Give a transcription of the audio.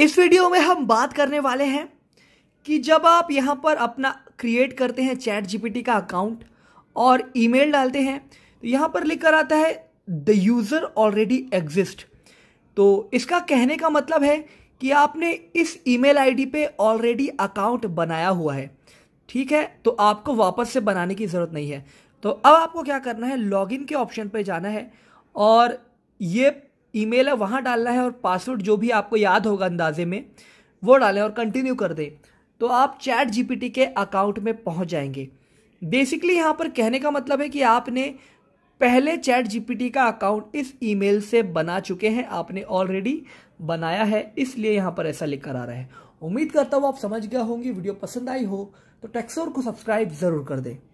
इस वीडियो में हम बात करने वाले हैं कि जब आप यहाँ पर अपना क्रिएट करते हैं चैट जीपीटी का अकाउंट और ईमेल डालते हैं तो यहाँ पर लिख कर आता है द यूज़र ऑलरेडी एग्जिस्ट तो इसका कहने का मतलब है कि आपने इस ईमेल आईडी पे ऑलरेडी अकाउंट बनाया हुआ है ठीक है तो आपको वापस से बनाने की ज़रूरत नहीं है तो अब आपको क्या करना है लॉगिन के ऑप्शन पर जाना है और ये ईमेल है वहाँ डालना है और पासवर्ड जो भी आपको याद होगा अंदाजे में वो डालें और कंटिन्यू कर दें तो आप चैट जीपीटी के अकाउंट में पहुँच जाएंगे बेसिकली यहाँ पर कहने का मतलब है कि आपने पहले चैट जीपीटी का अकाउंट इस ईमेल से बना चुके हैं आपने ऑलरेडी बनाया है इसलिए यहाँ पर ऐसा लिख कर आ रहा है उम्मीद करता हूँ आप समझ गए होंगे वीडियो पसंद आई हो तो टेक्सोर को सब्सक्राइब ज़रूर कर दें